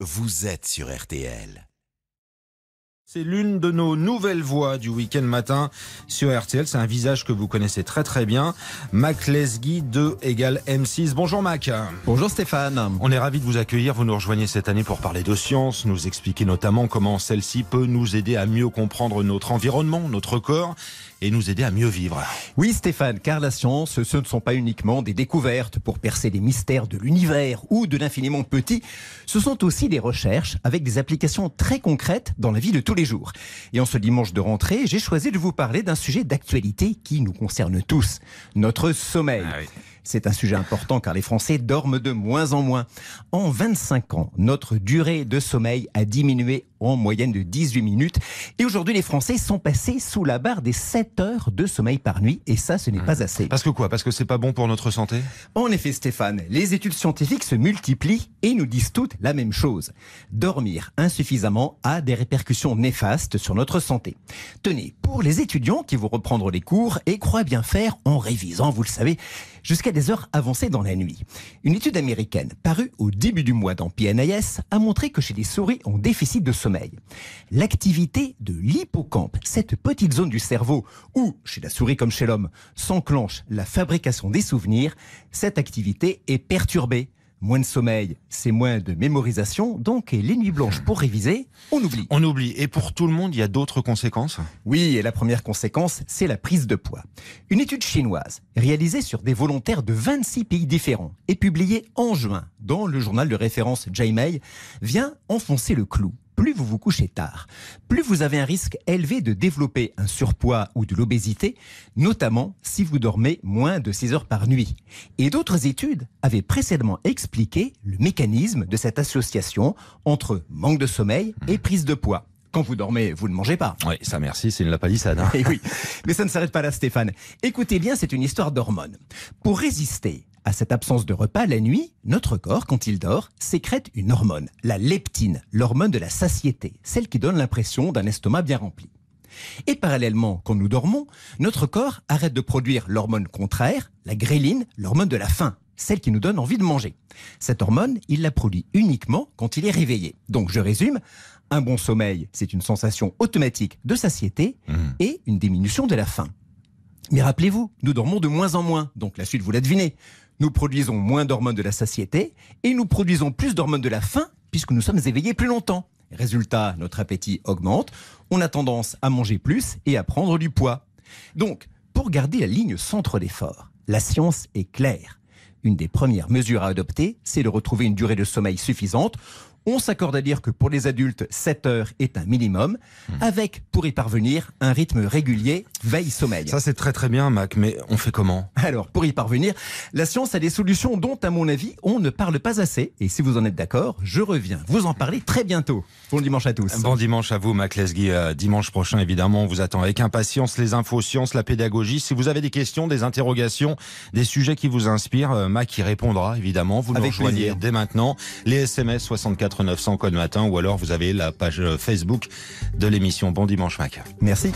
Vous êtes sur RTL. C'est l'une de nos nouvelles voix du week-end matin sur RTL. C'est un visage que vous connaissez très très bien. Mac Lesguy 2 égale M6. Bonjour Mac. Bonjour Stéphane. On est ravi de vous accueillir. Vous nous rejoignez cette année pour parler de science, nous expliquer notamment comment celle-ci peut nous aider à mieux comprendre notre environnement, notre corps et nous aider à mieux vivre. Oui Stéphane, car la science, ce ne sont pas uniquement des découvertes pour percer les mystères de l'univers ou de l'infiniment petit, ce sont aussi des recherches avec des applications très concrètes dans la vie de tous les jours. Et en ce dimanche de rentrée, j'ai choisi de vous parler d'un sujet d'actualité qui nous concerne tous, notre sommeil. Ah c'est un sujet important car les Français dorment de moins en moins. En 25 ans, notre durée de sommeil a diminué en moyenne de 18 minutes. Et aujourd'hui, les Français sont passés sous la barre des 7 heures de sommeil par nuit. Et ça, ce n'est pas assez. Parce que quoi Parce que c'est pas bon pour notre santé En effet, Stéphane, les études scientifiques se multiplient et nous disent toutes la même chose. Dormir insuffisamment a des répercussions néfastes sur notre santé. Tenez, pour les étudiants qui vont reprendre les cours et croient bien faire en révisant, vous le savez, jusqu'à des heures avancées dans la nuit. Une étude américaine parue au début du mois dans PNAS a montré que chez les souris en déficit de sommeil, l'activité de l'hippocampe, cette petite zone du cerveau où, chez la souris comme chez l'homme, s'enclenche la fabrication des souvenirs, cette activité est perturbée moins de sommeil, c'est moins de mémorisation, donc et les nuits blanches pour réviser, on oublie. On oublie. Et pour tout le monde, il y a d'autres conséquences Oui, et la première conséquence, c'est la prise de poids. Une étude chinoise, réalisée sur des volontaires de 26 pays différents et publiée en juin dans le journal de référence JMA, vient enfoncer le clou plus vous vous couchez tard, plus vous avez un risque élevé de développer un surpoids ou de l'obésité, notamment si vous dormez moins de 6 heures par nuit. Et d'autres études avaient précédemment expliqué le mécanisme de cette association entre manque de sommeil et mmh. prise de poids. Quand vous dormez, vous ne mangez pas. Oui, ça merci, c'est une lapalissade. Hein. Et eh oui, mais ça ne s'arrête pas là, Stéphane. Écoutez bien, c'est une histoire d'hormones. Pour résister à cette absence de repas la nuit, notre corps, quand il dort, sécrète une hormone, la leptine, l'hormone de la satiété, celle qui donne l'impression d'un estomac bien rempli. Et parallèlement, quand nous dormons, notre corps arrête de produire l'hormone contraire, la gréline, l'hormone de la faim, celle qui nous donne envie de manger. Cette hormone, il la produit uniquement quand il est réveillé. Donc je résume, un bon sommeil, c'est une sensation automatique de satiété mmh. et une diminution de la faim. Mais rappelez-vous, nous dormons de moins en moins, donc la suite vous la devinez nous produisons moins d'hormones de la satiété et nous produisons plus d'hormones de la faim puisque nous sommes éveillés plus longtemps. Résultat, notre appétit augmente, on a tendance à manger plus et à prendre du poids. Donc, pour garder la ligne centre d'effort, la science est claire. Une des premières mesures à adopter, c'est de retrouver une durée de sommeil suffisante. On s'accorde à dire que pour les adultes, 7 heures est un minimum, hmm. avec, pour y parvenir, un rythme régulier, veille-sommeil. Ça, c'est très très bien, Mac, mais on fait comment Alors, pour y parvenir, la science a des solutions dont, à mon avis, on ne parle pas assez. Et si vous en êtes d'accord, je reviens vous en parler très bientôt. Bon dimanche à tous. Bon dimanche à vous, Mac Lesguy. Euh, dimanche prochain, évidemment, on vous attend avec impatience les infos sciences, la pédagogie. Si vous avez des questions, des interrogations, des sujets qui vous inspirent, euh, Mac y répondra, évidemment. Vous nous rejoignez dès maintenant. Les SMS 64 900 code matin ou alors vous avez la page euh, Facebook de l'émission. Bon dimanche Mac. Merci.